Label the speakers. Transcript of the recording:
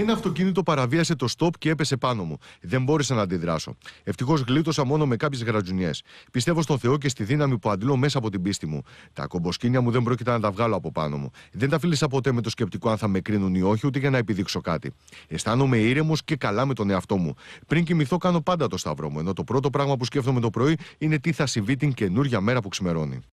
Speaker 1: Ένα αυτοκίνητο παραβίασε το στόπ και έπεσε πάνω μου. Δεν μπόρεσα να αντιδράσω. Ευτυχώς γλίτωσα μόνο με κάποιες γρατζουνιές. Πιστεύω στον Θεό και στη δύναμη που αντλώ μέσα από την πίστη μου. Τα κομποσκίνια μου δεν πρόκειται να τα βγάλω από πάνω μου. Δεν τα φίλησα ποτέ με το σκεπτικό αν θα με κρίνουν ή όχι, ούτε για να επιδείξω κάτι. Αισθάνομαι ήρεμος και καλά με τον εαυτό μου. Πριν κοιμηθώ, κάνω πάντα το σταυρό μου, ενώ το πρώτο πράγμα που σκέφτομαι το πρωί είναι τι θα συμβεί την καινούργια μέρα που ξημερώνει.